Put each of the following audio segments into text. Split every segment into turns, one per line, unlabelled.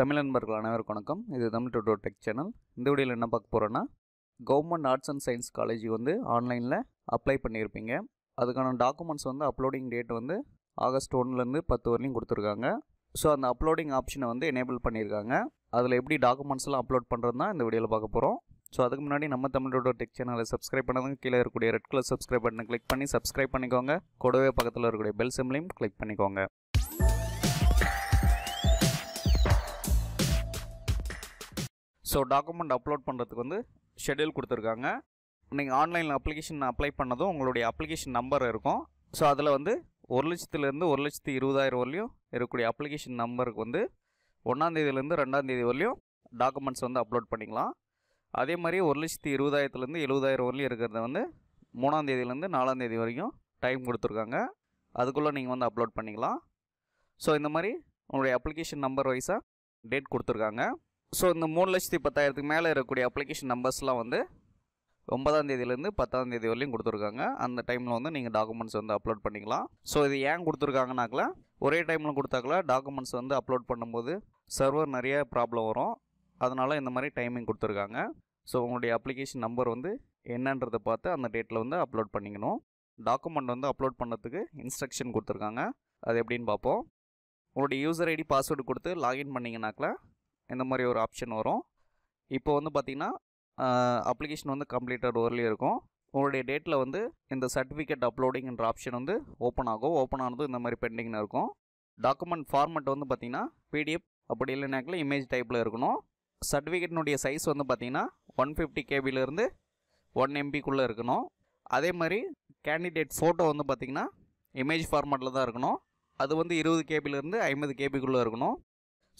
தமிழ் நண்பர்கள் அனைவருக்கும் வணக்கம் இது தமிழ் டூட்டோ டெக் சேனல் இந்த வீடியோவில் என்ன பார்க்க போகிறோன்னா government arts and science college வந்து ஆன்லைனில் அப்ளை பண்ணியிருப்பீங்க அதுக்கான டாக்குமெண்ட்ஸ் வந்து அப்லோடிங் டேட் வந்து ஆகஸ்ட் ஒன்லேருந்து பத்து வரையும் கொடுத்துருக்காங்க ஸோ அந்த அப்லோடிங் ஆப்ஷனை வந்து எனேபிள் பண்ணியிருக்காங்க அதில் எப்படி டாக்குமெண்ட்ஸ்லாம் அப்லோட் பண்ணுறது தான் இந்த வீடியோவில் பார்க்க போகிறோம் ஸோ அதுக்கு முன்னாடி நம்ம தமிழ் டூட்டோ டெக் சேனலை சப்ஸ்கிரைப் பண்ணதுக்கு கீழே இருக்கக்கூடிய ரெட் கலர் சப்ஸ்கிரைப் பட்டனை கிளிக் பண்ணி சப்ஸ்கிரைப் பண்ணிக்கோங்க கூடவே பக்கத்தில் இருக்கக்கூடிய பெல் சிம்லையும் கிளிக் பண்ணிக்கோங்க ஸோ டாக்குமெண்ட் அப்லோட் பண்ணுறதுக்கு வந்து ஷெட்யூல் கொடுத்துருக்காங்க நீங்கள் ஆன்லைனில் அப்ளிகேஷன் அப்ளை பண்ணதும் உங்களுடைய அப்ளிகேஷன் நம்பர் இருக்கும் ஸோ அதில் வந்து ஒரு லட்சத்துலேருந்து ஒரு லட்சத்து இருபதாயிரம் வரலையும் இருக்கக்கூடிய அப்ளிகேஷன் நம்பருக்கு வந்து ஒன்றாந்தேதியிலேருந்து ரெண்டாந்தேதி வரலையும் டாக்குமெண்ட்ஸ் வந்து அப்லோட் பண்ணிக்கலாம் அதே மாதிரி ஒரு லட்சத்து இருபதாயிரத்துலேருந்து எழுபதாயிரம் வரலையும் இருக்கிறத வந்து மூணாந்தேதியிலேருந்து நாலாந்தேதி வரைக்கும் டைம் கொடுத்துருக்காங்க அதுக்குள்ளே நீங்கள் வந்து அப்லோட் பண்ணிக்கலாம் ஸோ இந்த மாதிரி உங்களுடைய அப்ளிகேஷன் நம்பர் வைஸாக டேட் கொடுத்துருக்காங்க ஸோ இந்த மூணு லட்சத்தி பத்தாயிரத்துக்கு மேலே இருக்கக்கூடிய அப்ளிகேஷன் நம்பர்ஸ்லாம் வந்து ஒன்பதாம் தேதியிலேருந்து பத்தாம் தேதி வரையும் கொடுத்துருக்காங்க அந்த டைமில் வந்து நீங்கள் டாக்குமெண்ட்ஸ் வந்து அப்லோட் பண்ணிக்கலாம் ஸோ இது ஏன் கொடுத்துருக்காங்கனாக்கல ஒரே டைமில் கொடுத்தாக்கல டாக்குமெண்ட்ஸ் வந்து அப்லோட் பண்ணும்போது சர்வர் நிறைய ப்ராப்ளம் வரும் அதனால் இந்த மாதிரி டைமிங் கொடுத்துருக்காங்க ஸோ உங்களுடைய அப்ளிகேஷன் நம்பர் வந்து என்னன்றதை பார்த்து அந்த டேட்டில் வந்து அப்லோட் பண்ணிக்கணும் டாக்குமெண்ட் வந்து அப்லோட் பண்ணுறதுக்கு இன்ஸ்ட்ரக்ஷன் கொடுத்துருக்காங்க அது எப்படின்னு பார்ப்போம் உங்களுடைய யூசர் ஐடி பாஸ்வேர்டு கொடுத்து லாகின் பண்ணிங்கனாக்கலாம் இந்த மாதிரி ஒரு ஆப்ஷன் வரும் இப்போ வந்து பார்த்திங்கன்னா அப்ளிகேஷன் வந்து கம்ப்ளீட்டட் ஓரளவு இருக்கும் உங்களுடைய டேட்டில் வந்து இந்த சர்டிஃபிகேட் அப்லோடிங்கிற ஆப்ஷன் வந்து ஓப்பன் ஆகும் ஓப்பன் ஆனதும் இந்த மாதிரி பெண்டிங்னு இருக்கும் டாக்குமெண்ட் ஃபார்மெட் வந்து பார்த்திங்கன்னா பிடிஎஃப் அப்படி இல்லைனாக்கில் இமேஜ் டைப்பில் இருக்கணும் சர்டிஃபிகேட்னுடைய சைஸ் வந்து பார்த்திங்கன்னா ஒன் ஃபிஃப்டி கேபிலேருந்து ஒன் எம்பிக்குள்ளே இருக்கணும் அதே மாதிரி கேண்டிடேட் ஃபோட்டோ வந்து பார்த்திங்கன்னா இமேஜ் ஃபார்மேட்டில் தான் இருக்கணும் அது வந்து இருபது கேபிலேருந்து ஐம்பது கேபிக்குள்ளே இருக்கணும்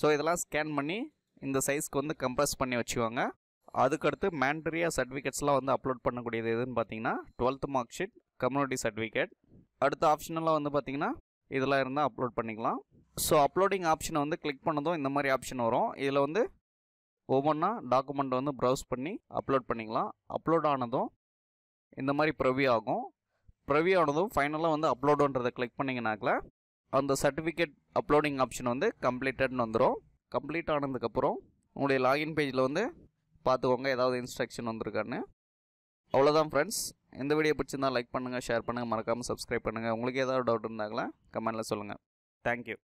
ஸோ இதெல்லாம் ஸ்கேன் பண்ணி இந்த சைஸ்க்கு வந்து கம்ப்ரஸ் பண்ணி வச்சுக்கோங்க அதுக்கடுத்து மேண்டரியா சர்டிஃபிகேட்ஸ்லாம் வந்து அப்லோட் பண்ணக்கூடியது எதுன்னு பார்த்தீங்கன்னா twelfth mark sheet community certificate அடுத்த ஆப்ஷனெல்லாம் வந்து பார்த்தீங்கன்னா இதெல்லாம் இருந்தால் அப்லோட் பண்ணிக்கலாம் ஸோ அப்லோடிங் ஆப்ஷனை வந்து கிளிக் பண்ணதும் இந்த மாதிரி ஆப்ஷன் வரும் இதில் வந்து ஒவ்வொன்றா டாக்குமெண்ட் வந்து ப்ரௌஸ் பண்ணி அப்லோட் பண்ணிக்கலாம் அப்லோட் ஆனதும் இந்த மாதிரி ப்ரவ்யூ ஆகும் ப்ரவ்யூ ஆனதும் ஃபைனலாக வந்து அப்லோடுன்றதை கிளிக் பண்ணிங்கனாக்கில் அந்த சர்டிஃபிகேட் அப்லோடிங் ஆப்ஷன் வந்து கம்ப்ளீட்டட்னு வந்துடும் கம்ப்ளீட் ஆனதுக்கப்புறம் உங்களுடைய லாகின் பேஜில் வந்து பார்த்துக்கோங்க ஏதாவது இன்ஸ்ட்ரக்ஷன் வந்திருக்கான்னு அவ்வளோதான் ஃப்ரெண்ட்ஸ் எந்த வீடியோ பிடிச்சிருந்தால் லைக் பண்ணுங்கள் ஷேர் பண்ணுங்கள் மறக்காமல் சப்ஸ்கிரைப் பண்ணுங்கள் உங்களுக்கு ஏதாவது டவுட் இருந்தாங்களா கமெண்ட்டில் சொல்லுங்கள் தேங்க்யூ